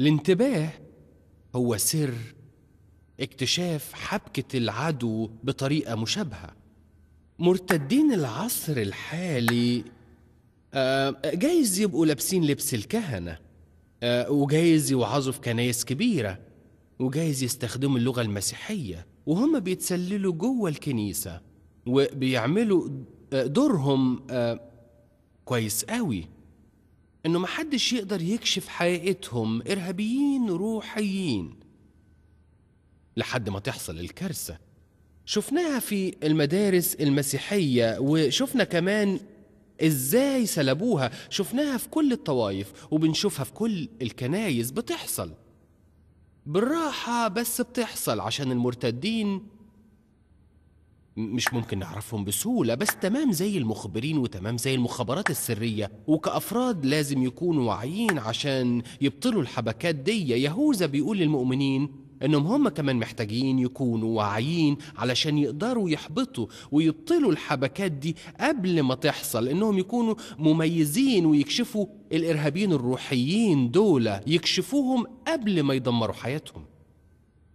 الانتباه هو سر اكتشاف حبكة العدو بطريقة مشابهة مرتدين العصر الحالي آه جايز يبقوا لابسين لبس الكهنة آه وجايز يوعظوا في كنايس كبيرة وجايز يستخدموا اللغة المسيحية وهم بيتسللوا جوه الكنيسة وبيعملوا آه، دورهم آه كويس قوي إنه محدش يقدر يكشف حقيقتهم إرهابيين روحيين لحد ما تحصل الكارثة شفناها في المدارس المسيحية وشفنا كمان إزاي سلبوها شفناها في كل الطوائف وبنشوفها في كل الكنايس بتحصل بالراحة بس بتحصل عشان المرتدين مش ممكن نعرفهم بسهولة بس تمام زي المخبرين وتمام زي المخابرات السرية وكأفراد لازم يكونوا واعيين عشان يبطلوا الحبكات دي يهوذا بيقول للمؤمنين انهم هم كمان محتاجين يكونوا واعيين علشان يقدروا يحبطوا ويبطلوا الحبكات دي قبل ما تحصل انهم يكونوا مميزين ويكشفوا الارهابيين الروحيين دولة يكشفوهم قبل ما يدمروا حياتهم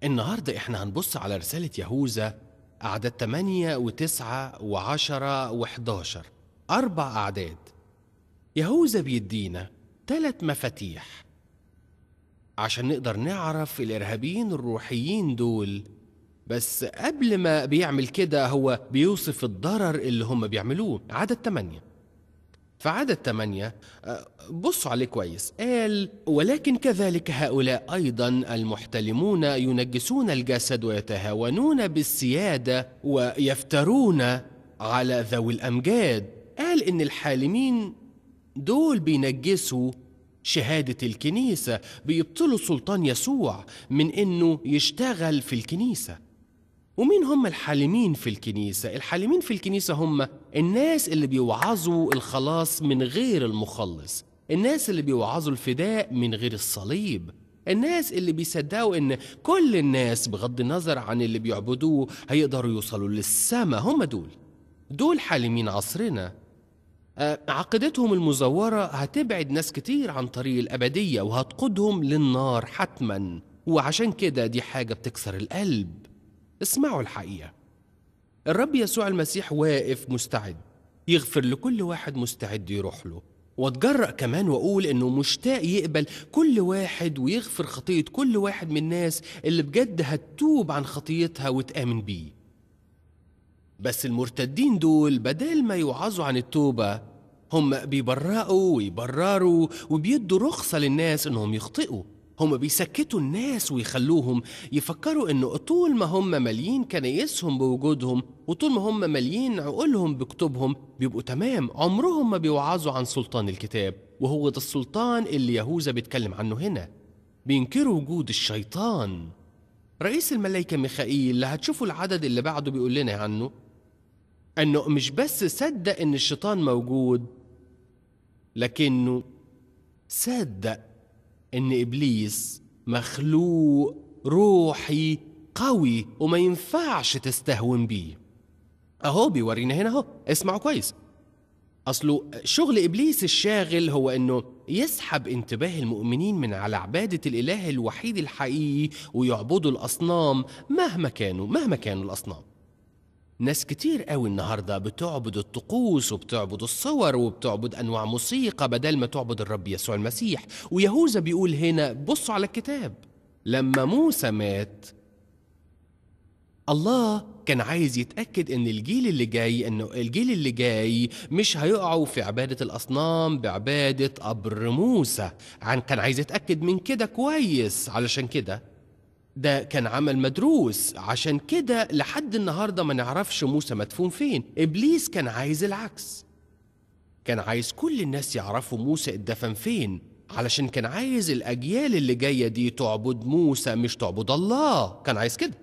النهارده احنا هنبص على رساله يهوذا أعداد 8 و9 و10 و11 أربع أعداد يهوذا بيدينا ثلاث مفاتيح عشان نقدر نعرف الإرهابيين الروحيين دول بس قبل ما بيعمل كده هو بيوصف الضرر اللي هم بيعملوه عدد 8 فعدد ثمانية آه، بصوا عليه كويس قال ولكن كذلك هؤلاء أيضا المحتلمون ينجسون الجسد ويتهاونون بالسيادة ويفترون على ذوي الأمجاد قال إن الحالمين دول بينجسوا شهادة الكنيسة بيبطلوا سلطان يسوع من إنه يشتغل في الكنيسة ومين هم الحالمين في الكنيسة؟ الحالمين في الكنيسة هم الناس اللي بيوعظوا الخلاص من غير المخلص الناس اللي بيوعظوا الفداء من غير الصليب الناس اللي بيصدقوا ان كل الناس بغض النظر عن اللي بيعبدوه هيقدروا يوصلوا للسما هم دول دول حالمين عصرنا آه، عقيدتهم المزورة هتبعد ناس كتير عن طريق الأبدية وهتقودهم للنار حتما وعشان كده دي حاجة بتكسر القلب اسمعوا الحقيقة الرب يسوع المسيح واقف مستعد يغفر لكل واحد مستعد يروح له واتجرأ كمان واقول انه مشتاق يقبل كل واحد ويغفر خطية كل واحد من الناس اللي بجد هتتوب عن خطيتها وتآمن بيه بس المرتدين دول بدل ما يوعظوا عن التوبة هم بيبرقوا ويبرروا وبيدوا رخصة للناس انهم يخطئوا هم بيسكتوا الناس ويخلوهم يفكروا إنه طول ما هم ماليين كنايسهم بوجودهم وطول ما هم ماليين عقولهم بكتبهم بيبقوا تمام عمرهم ما بيوعظوا عن سلطان الكتاب وهو ده السلطان اللي يهوذا بيتكلم عنه هنا بينكروا وجود الشيطان رئيس الملائكة ميخائيل اللي هتشوفوا العدد اللي بعده بيقول لنا عنه أنه مش بس صدق إن الشيطان موجود لكنه صدق إن إبليس مخلوق روحي قوي وما ينفعش تستهون بيه أهو بيورينا هنا أهو اسمعوا كويس أصله شغل إبليس الشاغل هو إنه يسحب انتباه المؤمنين من على عبادة الإله الوحيد الحقيقي ويعبدوا الأصنام مهما كانوا مهما كانوا الأصنام ناس كتير قوي النهاردة بتعبد الطقوس وبتعبد الصور وبتعبد أنواع موسيقى بدل ما تعبد الرب يسوع المسيح ويهوذا بيقول هنا بصوا على الكتاب لما موسى مات الله كان عايز يتأكد إن الجيل اللي جاي إنه الجيل اللي جاي مش هيقعوا في عبادة الأصنام بعبادة قبر موسى عن كان عايز يتأكد من كده كويس علشان كده ده كان عمل مدروس عشان كده لحد النهاردة ما نعرفش موسى مدفون فين إبليس كان عايز العكس كان عايز كل الناس يعرفوا موسى اتدفن فين علشان كان عايز الأجيال اللي جاية دي تعبد موسى مش تعبد الله كان عايز كده